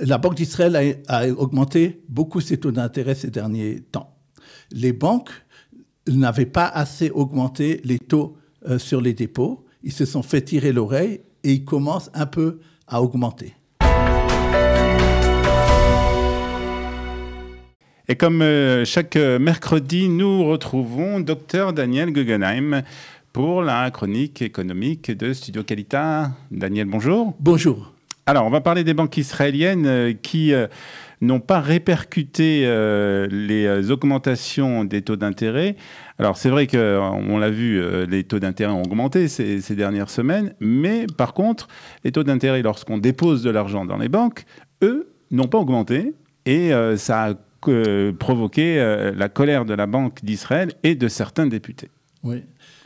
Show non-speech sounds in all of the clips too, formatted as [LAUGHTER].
La Banque d'Israël a, augmenté beaucoup ses taux d'intérêt ces derniers temps. Les banques n'avaient pas assez augmenté les taux euh, sur les dépôts. Ils se sont fait tirer l'oreille et ils commencent un peu à augmenter. Et comme euh, chaque euh, mercredi, nous retrouvons Dr Daniel Guggenheim pour la chronique économique de Studio Calita. Daniel, bonjour. Bonjour. Alors, on va parler des banques israéliennes euh, qui euh, n'ont pas répercuté euh, les augmentations des taux d'intérêt. Alors, c'est vrai qu'on l'a vu, les taux d'intérêt ont augmenté ces, dernières semaines, mais par contre, les taux d'intérêt, lorsqu'on dépose de l'argent dans les banques, eux, n'ont pas augmenté et ça a provoqué la colère de la Banque d'Israël et de certains députés. Oui.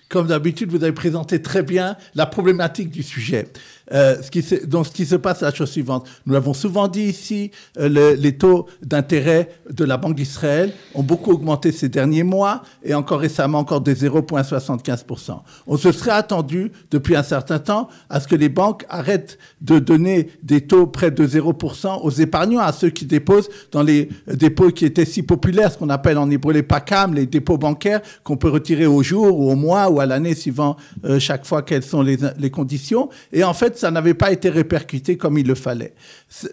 Comme d'habitude, vous avez présenté très bien la problématique du sujet. Euh, ce qui se, donc ce qui se passe, la chose suivante. Nous l'avons souvent dit ici, euh, les taux d'intérêt de la Banque d'Israël ont beaucoup augmenté ces derniers mois et encore récemment encore de 0,75%. On se serait attendu depuis un certain temps à ce que les banques arrêtent de donner des taux près de 0% aux épargnants, à ceux qui déposent dans les euh, dépôts qui étaient si populaires, ce qu'on appelle en hébreu les PACAM, les dépôts bancaires qu'on peut retirer au jour ou au mois ou à l'année suivant chaque fois quelles sont les, les conditions. Et en fait, ça n'avait pas été répercuté comme il le fallait.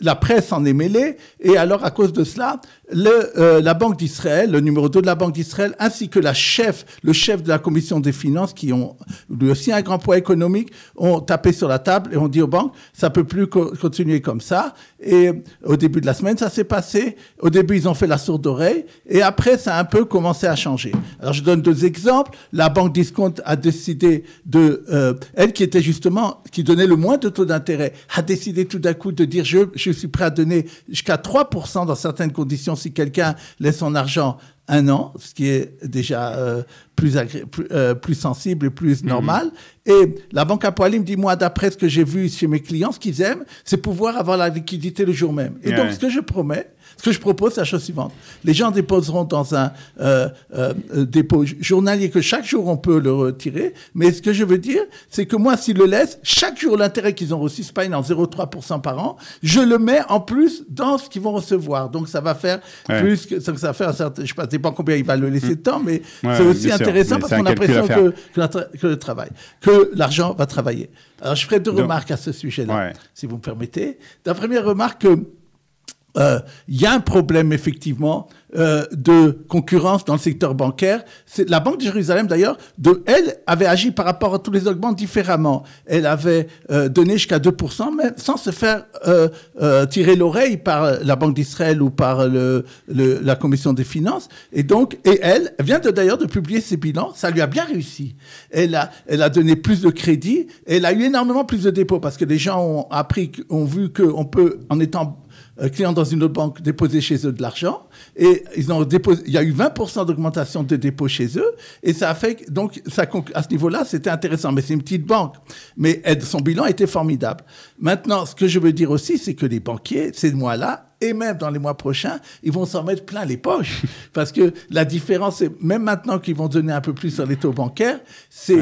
La presse en est mêlée, et alors à cause de cela, le, euh, la Banque d'Israël, le numéro 2 de la Banque d'Israël, ainsi que la chef, le chef de la commission des finances, qui ont lui aussi un grand poids économique, ont tapé sur la table et ont dit aux banques, ça peut plus continuer comme ça. Et euh, au début de la semaine, ça s'est passé. Au début, ils ont fait la sourde oreille, et après, ça a un peu commencé à changer. Alors, je donne deux exemples. La Banque Discount a décidé de, euh, elle qui était justement, qui donnait le moins de taux d'intérêt, a décidé tout d'un coup de dire, je, je suis prêt à donner jusqu'à 3% dans certaines conditions si quelqu'un laisse son argent un an, ce qui est déjà euh, plus, euh, plus, sensible et plus mhm. normal. Et la banque à dit, moi, d'après ce que j'ai vu chez mes clients, ce qu'ils aiment, c'est pouvoir avoir la liquidité le jour même. Et donc, ce que je promets, ce que je propose, c'est la chose suivante. Les gens déposeront dans un euh, euh, dépôt journalier que chaque jour on peut le retirer. Mais ce que je veux dire, c'est que moi, s'ils le laissent, chaque jour, l'intérêt qu'ils ont reçu, Spain en 0,3% par an, je le mets en plus dans ce qu'ils vont recevoir. Donc ça va faire plus que ça, va un certain, je ne sais pas combien il va le laisser de temps, mais mm. c'est aussi intéressant parce qu'on a l'impression que, le travail, que l'argent va travailler. Alors je ferai deux remarques à ce sujet-là, si vous me permettez. La première remarque euh, il y a un problème effectivement euh, de concurrence dans le secteur bancaire. La Banque de Jérusalem, d'ailleurs, elle avait agi par rapport à tous les autres banques différemment. Elle avait euh, donné jusqu'à 2%, mais sans se faire euh, euh, tirer l'oreille par la Banque d'Israël ou par le, le, la Commission des finances. Et donc, et elle vient d'ailleurs de, publier ses bilans. Ça lui a bien réussi. Elle a, elle a donné plus de crédits. elle a eu énormément plus de dépôts parce que les gens ont appris, ont vu qu'on peut, en étant client dans une autre banque, déposer chez eux de l'argent. Et ils ont déposé, il y a eu 20% d'augmentation de dépôts chez eux. Et ça a fait, donc, ça, à ce niveau-là, c'était intéressant. Mais c'est une petite banque. Mais son bilan était formidable. Maintenant, ce que je veux dire aussi, c'est que les banquiers, ces mois-là, et même dans les mois prochains, ils vont s'en mettre plein les poches. Parce que la différence, même maintenant qu'ils vont donner un peu plus sur les taux bancaires, c'est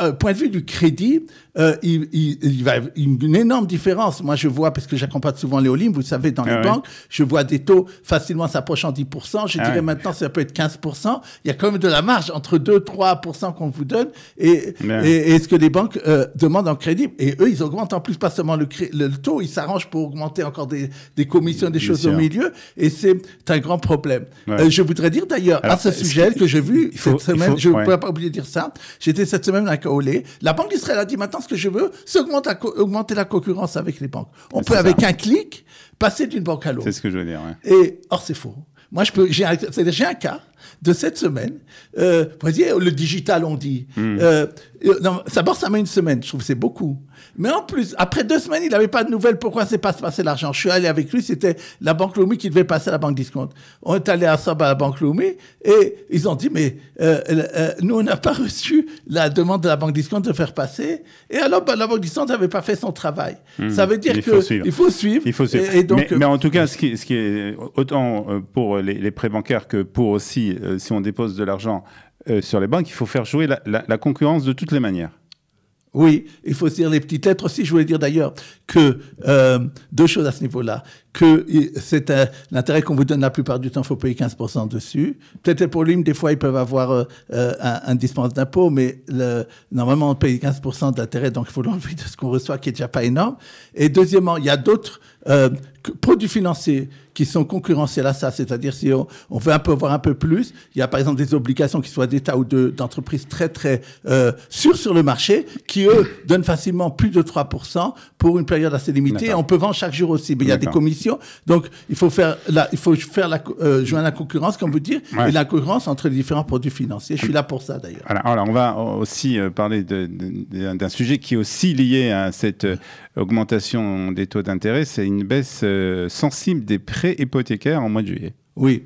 euh, point de vue du crédit, euh, il, il, il, va une énorme différence. Moi, je vois, parce que j'accompagne souvent les Olim, vous savez, dans ah les banques, je vois des taux facilement s'approchant 10%. Je ah dirais maintenant, ça peut être 15%. Il y a quand même de la marge entre 2-3% qu'on vous donne et, et, ce que les banques euh, demandent en crédit. Et eux, ils augmentent en plus, pas seulement le, le taux, ils s'arrangent pour augmenter encore des, commissions, des choses au milieu. Et c'est un grand problème. je voudrais dire d'ailleurs, à ce sujet que j'ai vu cette semaine, je ne peux pas oublier de dire ça, j'étais cette semaine à la banque d'Israël a dit maintenant ce que je veux, c'est augmenter la, concurrence avec les banques. On peut avec un clic passer d'une banque à l'autre. C'est ce que je veux dire. Et or c'est faux. Moi je peux, j'ai un cas de cette semaine, euh, vous voyez, le digital, on dit. D'abord, hmm. euh, euh, ça met une semaine, je trouve que c'est beaucoup. Mais en plus, après deux semaines, il n'avait pas de nouvelles. Pourquoi c'est pas passé l'argent Je suis allé avec lui, c'était la Banque Loumi qui devait passer à la Banque Discount. On est allé à à la Banque Loumi et ils ont dit, mais nous, on n'a pas [LAUGHS] reçu la demande de la Banque Discount de faire passer. Et alors, bah, la Banque Discount n'avait pas fait son travail. Hmm. ça veut dire qu'il faut, suivre. Il faut suivre. mais, en tout cas, ce qui, ce qui est autant pour les, les prêts bancaires que pour aussi euh, si on dépose de l'argent euh, sur les banques, il faut faire jouer la, concurrence de toutes les manières. Oui, il faut se dire les petites lettres aussi. Je voulais dire d'ailleurs que euh, deux choses à ce niveau-là que c'est l'intérêt qu'on vous donne la plupart du temps, il faut payer 15% dessus. Peut-être pour l'IM, des fois, ils peuvent avoir euh, euh, un, un, dispense d'impôt, mais le, normalement, on paye 15% d'intérêt, donc il faut l'enlever de ce qu'on reçoit, qui est déjà pas énorme. Et deuxièmement, il y a d'autres euh, produits financiers qui sont concurrentiels à ça, c'est-à-dire si on, veut un peu voir un peu plus, il y a par exemple des obligations qui soient d'État ou d'entreprises très très euh, sûres sur le marché, qui eux donnent facilement plus de 3% pour une période assez limitée. On peut vendre chaque jour aussi, mais il y a des commissions donc, il faut faire la, il faut faire la, euh, joindre la concurrence, comme vous dites, et la concurrence entre les différents produits financiers. Je suis là pour ça, d'ailleurs. alors, on va aussi euh, parler d'un sujet qui est aussi lié à cette euh, augmentation des taux d'intérêt. C'est une baisse sensible des prêts hypothécaires en mois de juillet. Oui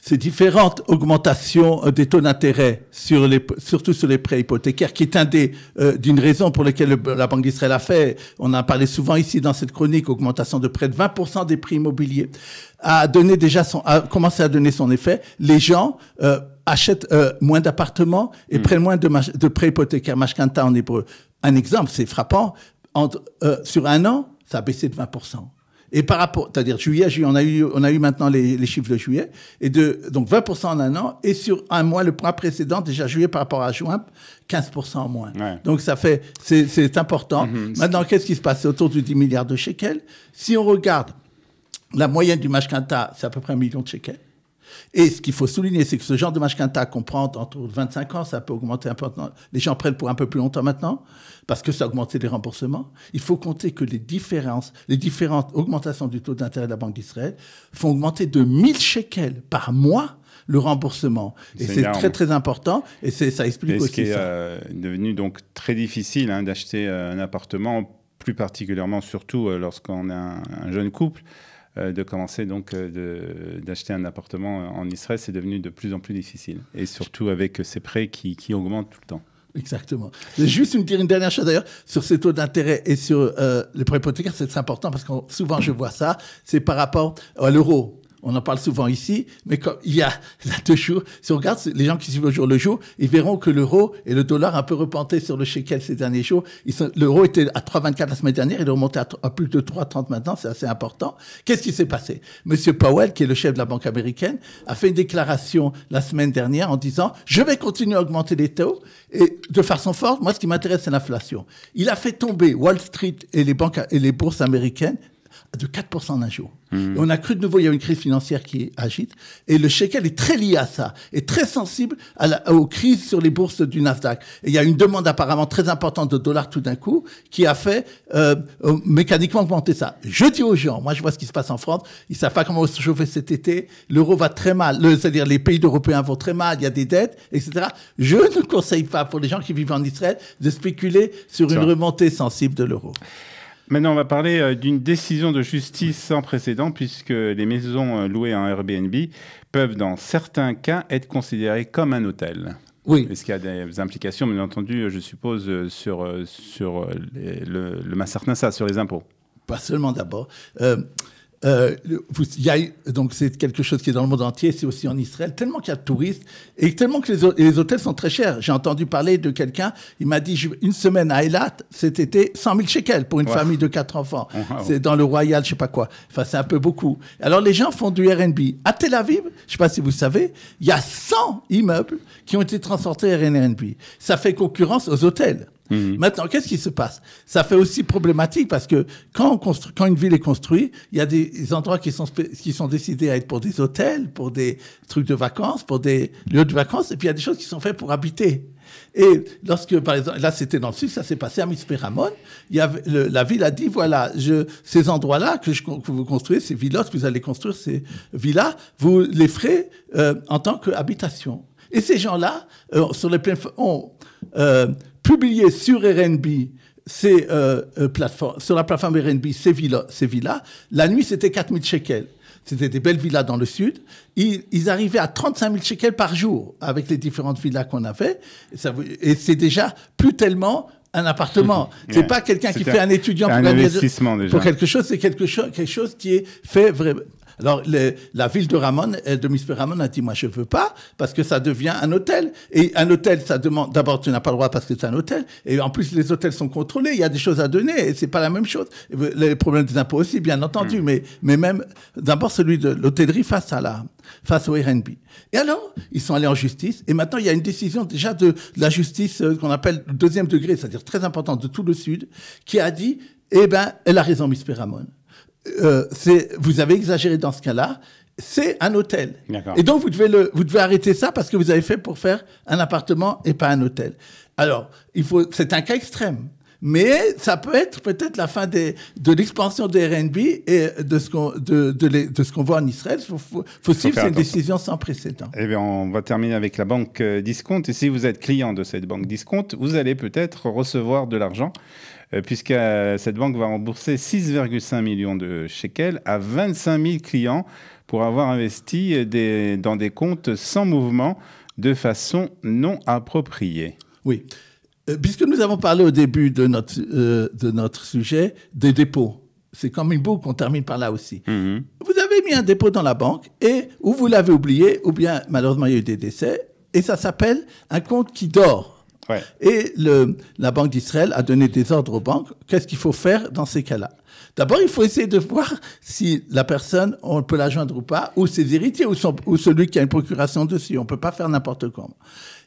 ces différentes augmentations euh, des taux d'intérêt, surtout sur les prêts hypothécaires, qui est un des, euh, d'une raison pour laquelle la Banque d'Israël a fait, on en parlé souvent ici dans cette chronique, augmentation de près de 20% des prix immobiliers, a donné déjà son, a commencé à donner son effet. Les gens, euh, achètent moins d'appartements et mm. prennent moins de, prêts hypothécaires, mashkanta en hébreu. Un exemple, c'est frappant, sur un an, ça a baissé de 20%. Et par rapport, c'est-à-dire juillet, on a eu, on a eu maintenant les, chiffres de juillet, et de, donc 20% en un an, et sur un mois, le point précédent, déjà juillet par rapport à juin, 15% en moins. Donc ça fait, c'est important. Mm-hmm. Maintenant, qu'est-ce qui se passe autour de 10 milliards de shekels Si on regarde la moyenne du Mashkanta, c'est à peu près un million de shekels. Et ce qu'il faut souligner, c'est que ce genre de match quinta qu'on prend entre 25 ans, ça peut augmenter un peu. Les gens prennent pour un peu plus longtemps maintenant, parce que ça a augmenté les remboursements. Il faut compter que les différences, les différentes augmentations du taux d'intérêt de la Banque d'Israël font augmenter de 1000 shekels par mois le remboursement. Et c'est très très important. Et ça explique aussi qui est ça. Euh, devenu donc très difficile hein, d'acheter euh, un appartement, plus particulièrement surtout euh, lorsqu'on a un jeune couple. Euh, de commencer donc euh, d'acheter un appartement en Israël, c'est devenu de plus en plus difficile. Et surtout avec ces prêts qui, augmentent tout le temps. Exactement. Juste une, une dernière chose d'ailleurs sur ces taux d'intérêt et sur euh, les prêts hypothécaires, c'est important parce que souvent je vois ça, c'est par rapport à l'euro on en parle souvent ici, mais il y a [LAUGHS] deux jours, si on regarde les gens qui suivent le jour le jour, ils verront que l'euro et le dollar un peu repentés sur le shekel ces derniers jours. L'euro était à 3,24 la semaine dernière, il est remonté à, plus de 3,30 maintenant, c'est assez important. Qu'est-ce qui s'est passé Monsieur Powell, qui est le chef de la Banque américaine, a fait une déclaration la semaine dernière en disant « Je vais continuer à augmenter les taux et de façon forte, moi ce qui m'intéresse c'est l'inflation ». Il a fait tomber Wall Street et les, banques, et les bourses américaines de 4% en un jour. Et on a cru de nouveau, il y a une crise financière qui agite. Et le shekel est très lié à ça, est très sensible à la, aux crises sur les bourses du Nasdaq. Et il y a une demande apparemment très importante de dollars tout d'un coup qui a fait euh, euh, mécaniquement augmenter ça. Je dis aux gens, moi je vois ce qui se passe en France, ils savent pas comment se chauffer cet été, l'euro va très mal, c'est-à-dire les pays européens vont très mal, il y a des dettes, etc. Je ne conseille pas pour les gens qui vivent en Israël de spéculer sur une remontée sensible de l'euro. Maintenant, on va parler euh, d'une décision de justice sans précédent, puisque les maisons euh, louées en Airbnb peuvent, dans certains cas, être considérées comme un hôtel. Oui. Est-ce qu'il y a des implications, bien entendu, euh, je suppose, sur, sur le, le ça sur les impôts Pas seulement d'abord. Euh, donc c'est quelque chose qui est dans le monde entier, c'est aussi en Israël, tellement qu'il y a de touristes et tellement que les, hôtels sont très chers. J'ai entendu parler de quelqu'un, il m'a dit une semaine à Eilat, cet été, 100 000 shekels pour une famille de quatre enfants. C'est dans le Royal, je sais pas quoi. Enfin, c'est un peu beaucoup. Alors les gens font du RNB. À Tel Aviv, je sais pas si vous savez, il y a 100 immeubles qui ont été transportés en Ça fait concurrence aux hôtels. Mhm. Maintenant, qu'est-ce qui se passe Ça fait aussi problématique parce que quand, on quand une ville est construite, il y a des, endroits qui sont, qui sont décidés à être pour des hôtels, pour des trucs de vacances, pour des lieux de vacances, et puis il y a des choses qui sont faites pour habiter. Et lorsque, par exemple, là c'était dans le sud, ça s'est passé à Misperamon, il y avait, la ville a dit, voilà, je, ces endroits-là que, je, que vous construisez, ces villas, que vous allez construire ces villas, vous les ferez euh, en tant qu'habitation. Et ces gens-là, euh, sur les plaines, ont... Euh, publié sur RNB, c'est euh, euh, sur la plateforme RNB, ces villas, ces villas la nuit, c'était 4000 shekels. C'était des belles villas dans le sud. Ils, arrivaient à 35 000 shekels par jour avec les différentes villas qu'on avait. Et, et c'est déjà plus tellement un appartement. Ce [LAUGHS] c'est pas quelqu'un qui fait un étudiant pour, pour quelque chose. C'est quelque chose, quelque chose qui est fait vraiment. Alors, la ville de Ramon, euh, de Misperamon, Ramon a dit, moi, je veux pas, parce que ça devient un hôtel. Et un hôtel, ça demande, d'abord, tu n'as pas le droit parce que c'est un hôtel. Et en plus, les hôtels sont contrôlés. Il y a des choses à donner et c'est pas la même chose. Les problèmes des impôts aussi, bien entendu, hmm. mais, mais même, d'abord, celui de l'hôtellerie face à la, face au RNB. Et alors, ils sont allés en justice. Et maintenant, il y a une décision déjà de, la justice euh, qu'on appelle deuxième degré, c'est-à-dire très importante de tout le Sud, qui a dit, eh ben, elle a raison, Miss Ramon euh, vous avez exagéré dans ce cas-là, c'est un hôtel. Et donc, vous devez, le, vous devez arrêter ça parce que vous avez fait pour faire un appartement et pas un hôtel. Alors, c'est un cas extrême mais ça peut être peut-être la fin des, de l'expansion des RNB et de ce qu'on de, ce qu'on voit en Israël. Faut, faut, suivre, c'est une décision sans précédent. Eh bien, on va terminer avec la banque euh, Discount. Et si vous êtes client de cette banque Discount, vous allez peut-être recevoir de l'argent euh, puisque euh, cette banque va rembourser 6,5 millions de shekels à 25 000 clients pour avoir investi des, dans des comptes sans mouvement de façon non appropriée. Oui. Euh, puisque nous avons parlé au début de notre, euh, de notre sujet des dépôts, c'est comme une boucle qu'on termine par là aussi. Mm-hmm. Vous avez mis un dépôt dans la banque et ou vous l'avez oublié, ou bien malheureusement il y a eu des décès, et ça s'appelle un compte qui dort. Ouais. Et le, la Banque d'Israël a donné des ordres aux banques. Qu'est-ce qu'il faut faire dans ces cas-là D'abord, il faut essayer de voir si la personne, on peut la joindre ou pas, ou ses héritiers, ou, ou celui qui a une procuration dessus. On ne peut pas faire n'importe quoi.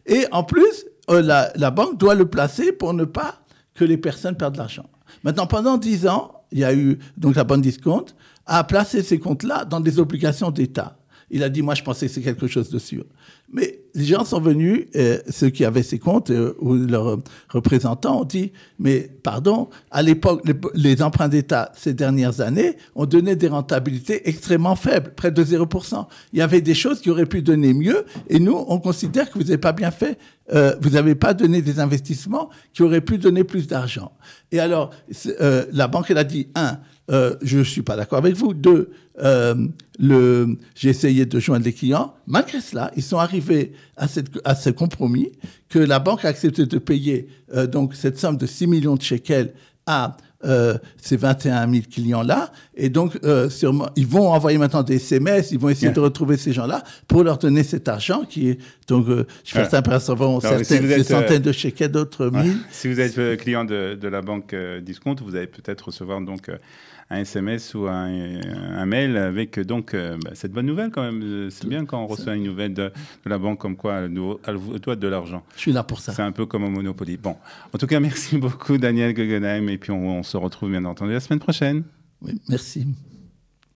Et en plus, euh, la, banque doit le placer pour ne pas que les personnes perdent l'argent. Maintenant, pendant 10 ans, il y a eu, donc la banque discount a placé ces comptes-là dans des obligations d'État. Il a dit, moi, je pensais que c'est quelque chose de sûr. Mais les gens sont venus, euh, ceux qui avaient ces comptes euh, ou leurs représentants ont dit, mais pardon, à l'époque, les, emprunts d'État ces dernières années ont donné des rentabilités extrêmement faibles, près de 0%. Il y avait des choses qui auraient pu donner mieux, et nous, on considère que vous n'avez pas bien fait. Euh, vous n'avez pas donné des investissements qui auraient pu donner plus d'argent. Et alors, la banque, elle a dit, un, euh, je ne suis pas d'accord avec vous. De euh, le, j'ai essayé de joindre les clients. Malgré cela, ils sont arrivés à, cette, à ce compromis que la banque a accepté de payer euh, donc cette somme de 6 millions de shekels à euh, ces 21 000 clients-là. Et donc, euh, sûrement, ils vont envoyer maintenant des SMS, ils vont essayer de retrouver ces gens-là pour leur donner cet argent qui est... Donc, euh, je fais ça percevoir certaines, si centaines de chèques d'autres mille. Si vous êtes client de, de la banque Discount, vous allez peut-être recevoir donc un SMS ou un, mail avec donc euh, bah, cette bonne nouvelle quand même. C'est bien quand on reçoit une nouvelle de, la banque comme quoi elle doit de l'argent. Je suis là pour ça. C'est un peu comme au Monopoly. Bon, en tout cas, merci beaucoup Daniel Guggenheim et puis on, on se retrouve bien entendu la semaine prochaine. Oui, merci.